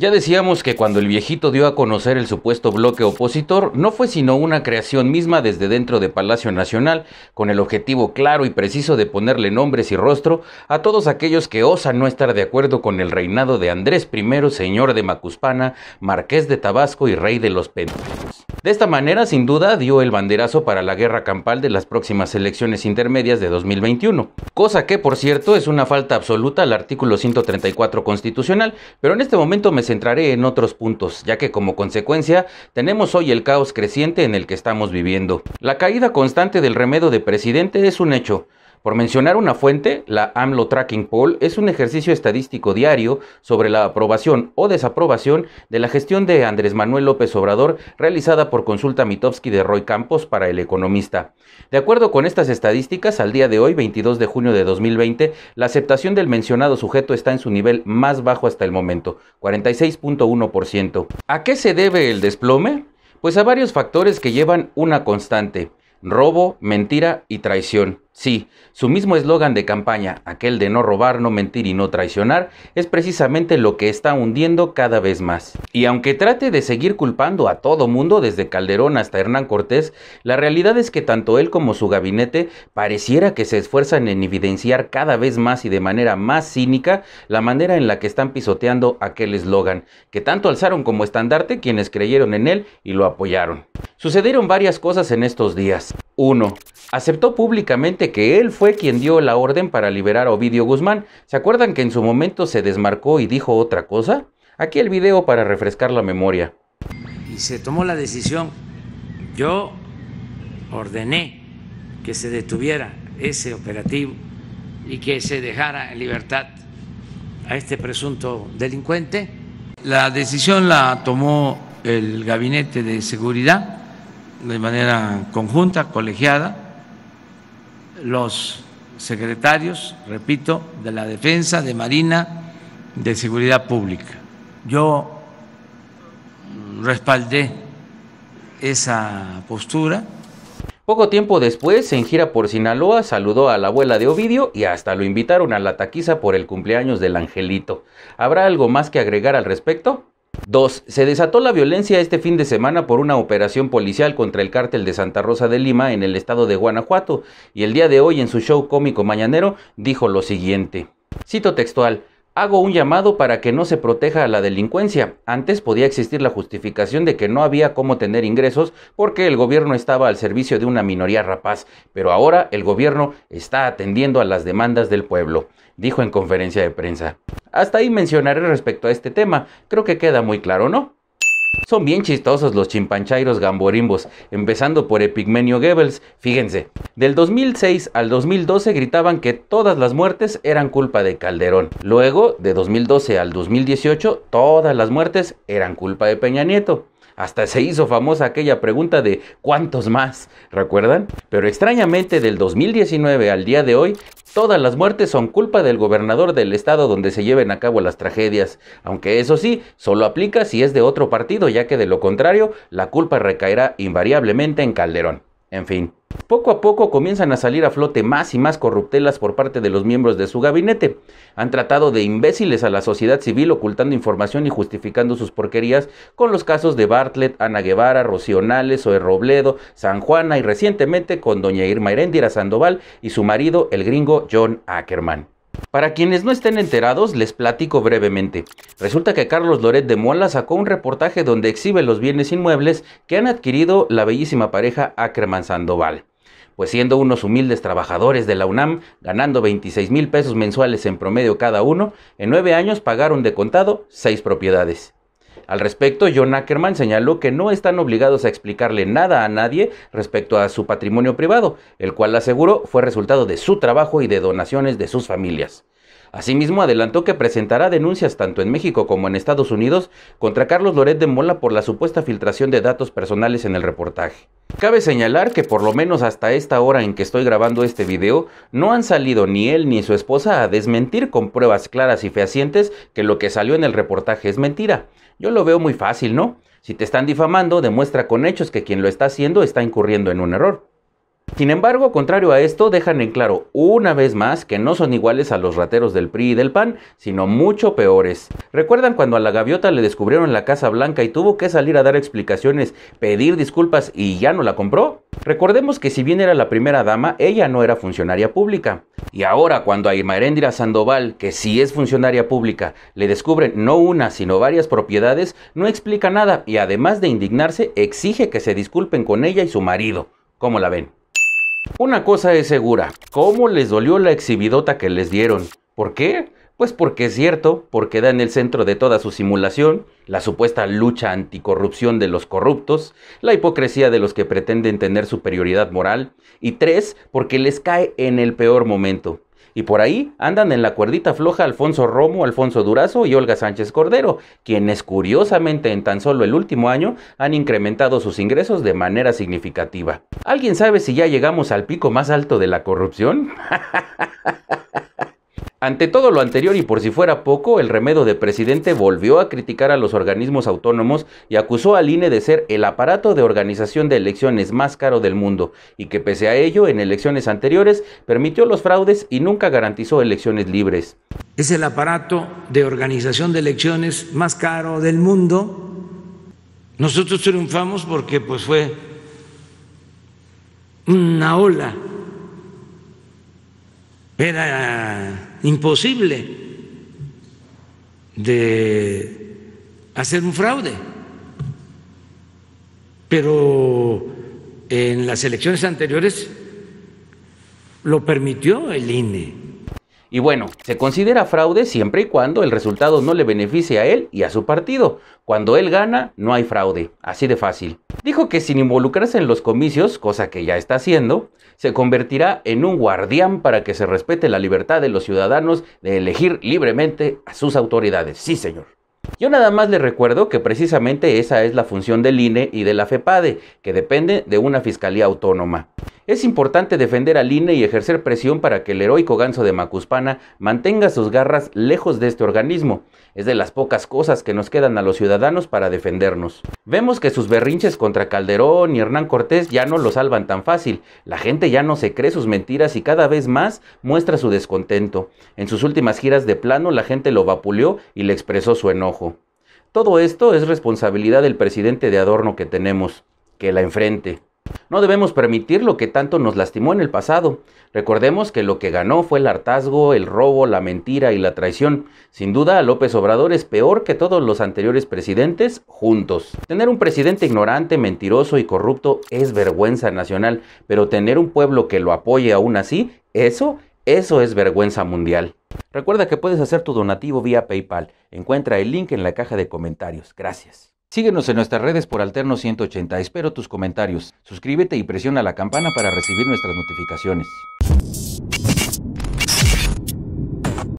Ya decíamos que cuando el viejito dio a conocer el supuesto bloque opositor, no fue sino una creación misma desde dentro de Palacio Nacional, con el objetivo claro y preciso de ponerle nombres y rostro a todos aquellos que osan no estar de acuerdo con el reinado de Andrés I, señor de Macuspana, marqués de Tabasco y rey de los pentes de esta manera, sin duda, dio el banderazo para la guerra campal de las próximas elecciones intermedias de 2021, cosa que, por cierto, es una falta absoluta al artículo 134 constitucional, pero en este momento me centraré en otros puntos, ya que como consecuencia tenemos hoy el caos creciente en el que estamos viviendo. La caída constante del remedio de presidente es un hecho, por mencionar una fuente, la AMLO Tracking Poll es un ejercicio estadístico diario sobre la aprobación o desaprobación de la gestión de Andrés Manuel López Obrador realizada por consulta Mitofsky de Roy Campos para El Economista. De acuerdo con estas estadísticas, al día de hoy, 22 de junio de 2020, la aceptación del mencionado sujeto está en su nivel más bajo hasta el momento, 46.1%. ¿A qué se debe el desplome? Pues a varios factores que llevan una constante robo, mentira y traición. Sí, su mismo eslogan de campaña, aquel de no robar, no mentir y no traicionar, es precisamente lo que está hundiendo cada vez más. Y aunque trate de seguir culpando a todo mundo, desde Calderón hasta Hernán Cortés, la realidad es que tanto él como su gabinete pareciera que se esfuerzan en evidenciar cada vez más y de manera más cínica la manera en la que están pisoteando aquel eslogan, que tanto alzaron como estandarte quienes creyeron en él y lo apoyaron. Sucedieron varias cosas en estos días. Uno, Aceptó públicamente que él fue quien dio la orden para liberar a Ovidio Guzmán. ¿Se acuerdan que en su momento se desmarcó y dijo otra cosa? Aquí el video para refrescar la memoria. Y se tomó la decisión. Yo ordené que se detuviera ese operativo y que se dejara en libertad a este presunto delincuente. La decisión la tomó el Gabinete de Seguridad de manera conjunta, colegiada, los secretarios, repito, de la Defensa, de Marina, de Seguridad Pública. Yo respaldé esa postura. Poco tiempo después, en gira por Sinaloa, saludó a la abuela de Ovidio y hasta lo invitaron a la taquiza por el cumpleaños del angelito. ¿Habrá algo más que agregar al respecto? 2. Se desató la violencia este fin de semana por una operación policial contra el cártel de Santa Rosa de Lima en el estado de Guanajuato y el día de hoy en su show cómico mañanero dijo lo siguiente. Cito textual. Hago un llamado para que no se proteja a la delincuencia. Antes podía existir la justificación de que no había cómo tener ingresos porque el gobierno estaba al servicio de una minoría rapaz, pero ahora el gobierno está atendiendo a las demandas del pueblo, dijo en conferencia de prensa. Hasta ahí mencionaré respecto a este tema, creo que queda muy claro, ¿no? Son bien chistosos los chimpanchairos gamborimbos, empezando por Epigmenio Goebbels, fíjense. Del 2006 al 2012 gritaban que todas las muertes eran culpa de Calderón. Luego, de 2012 al 2018, todas las muertes eran culpa de Peña Nieto. Hasta se hizo famosa aquella pregunta de ¿cuántos más? ¿Recuerdan? Pero extrañamente del 2019 al día de hoy, todas las muertes son culpa del gobernador del estado donde se lleven a cabo las tragedias. Aunque eso sí, solo aplica si es de otro partido, ya que de lo contrario, la culpa recaerá invariablemente en Calderón. En fin, poco a poco comienzan a salir a flote más y más corruptelas por parte de los miembros de su gabinete. Han tratado de imbéciles a la sociedad civil ocultando información y justificando sus porquerías con los casos de Bartlett, Ana Guevara, Rocionales, Oe Robledo, San Juana y recientemente con doña Irma Heréndira Sandoval y su marido, el gringo John Ackerman. Para quienes no estén enterados, les platico brevemente. Resulta que Carlos Loret de Mola sacó un reportaje donde exhibe los bienes inmuebles que han adquirido la bellísima pareja Ackerman Sandoval. Pues siendo unos humildes trabajadores de la UNAM, ganando 26 mil pesos mensuales en promedio cada uno, en nueve años pagaron de contado seis propiedades. Al respecto, John Ackerman señaló que no están obligados a explicarle nada a nadie respecto a su patrimonio privado, el cual aseguró fue resultado de su trabajo y de donaciones de sus familias. Asimismo, adelantó que presentará denuncias tanto en México como en Estados Unidos contra Carlos Loret de Mola por la supuesta filtración de datos personales en el reportaje. Cabe señalar que por lo menos hasta esta hora en que estoy grabando este video, no han salido ni él ni su esposa a desmentir con pruebas claras y fehacientes que lo que salió en el reportaje es mentira. Yo lo veo muy fácil, ¿no? Si te están difamando, demuestra con hechos que quien lo está haciendo está incurriendo en un error. Sin embargo, contrario a esto, dejan en claro una vez más que no son iguales a los rateros del PRI y del PAN, sino mucho peores. ¿Recuerdan cuando a la gaviota le descubrieron la Casa Blanca y tuvo que salir a dar explicaciones, pedir disculpas y ya no la compró? Recordemos que si bien era la primera dama, ella no era funcionaria pública. Y ahora cuando a Irma Sandoval, que sí es funcionaria pública, le descubren no una, sino varias propiedades, no explica nada y además de indignarse, exige que se disculpen con ella y su marido. ¿Cómo la ven? Una cosa es segura, ¿cómo les dolió la exhibidota que les dieron? ¿Por qué? Pues porque es cierto, porque da en el centro de toda su simulación la supuesta lucha anticorrupción de los corruptos, la hipocresía de los que pretenden tener superioridad moral, y tres, porque les cae en el peor momento. Y por ahí andan en la cuerdita floja Alfonso Romo, Alfonso Durazo y Olga Sánchez Cordero, quienes curiosamente en tan solo el último año han incrementado sus ingresos de manera significativa. ¿Alguien sabe si ya llegamos al pico más alto de la corrupción? Ante todo lo anterior y por si fuera poco, el remedo de presidente volvió a criticar a los organismos autónomos y acusó al INE de ser el aparato de organización de elecciones más caro del mundo y que pese a ello en elecciones anteriores permitió los fraudes y nunca garantizó elecciones libres. Es el aparato de organización de elecciones más caro del mundo. Nosotros triunfamos porque pues fue una ola era imposible de hacer un fraude. Pero en las elecciones anteriores lo permitió el INE. Y bueno, se considera fraude siempre y cuando el resultado no le beneficie a él y a su partido. Cuando él gana, no hay fraude. Así de fácil. Dijo que sin involucrarse en los comicios, cosa que ya está haciendo, se convertirá en un guardián para que se respete la libertad de los ciudadanos de elegir libremente a sus autoridades. Sí, señor. Yo nada más le recuerdo que precisamente esa es la función del INE y de la FEPADE, que depende de una fiscalía autónoma. Es importante defender al INE y ejercer presión para que el heroico ganso de Macuspana mantenga sus garras lejos de este organismo. Es de las pocas cosas que nos quedan a los ciudadanos para defendernos. Vemos que sus berrinches contra Calderón y Hernán Cortés ya no lo salvan tan fácil. La gente ya no se cree sus mentiras y cada vez más muestra su descontento. En sus últimas giras de plano la gente lo vapuleó y le expresó su enojo. Todo esto es responsabilidad del presidente de Adorno que tenemos. Que la enfrente. No debemos permitir lo que tanto nos lastimó en el pasado. Recordemos que lo que ganó fue el hartazgo, el robo, la mentira y la traición. Sin duda, López Obrador es peor que todos los anteriores presidentes juntos. Tener un presidente ignorante, mentiroso y corrupto es vergüenza nacional, pero tener un pueblo que lo apoye aún así, eso, eso es vergüenza mundial. Recuerda que puedes hacer tu donativo vía PayPal. Encuentra el link en la caja de comentarios. Gracias. Síguenos en nuestras redes por Alterno 180. Espero tus comentarios. Suscríbete y presiona la campana para recibir nuestras notificaciones.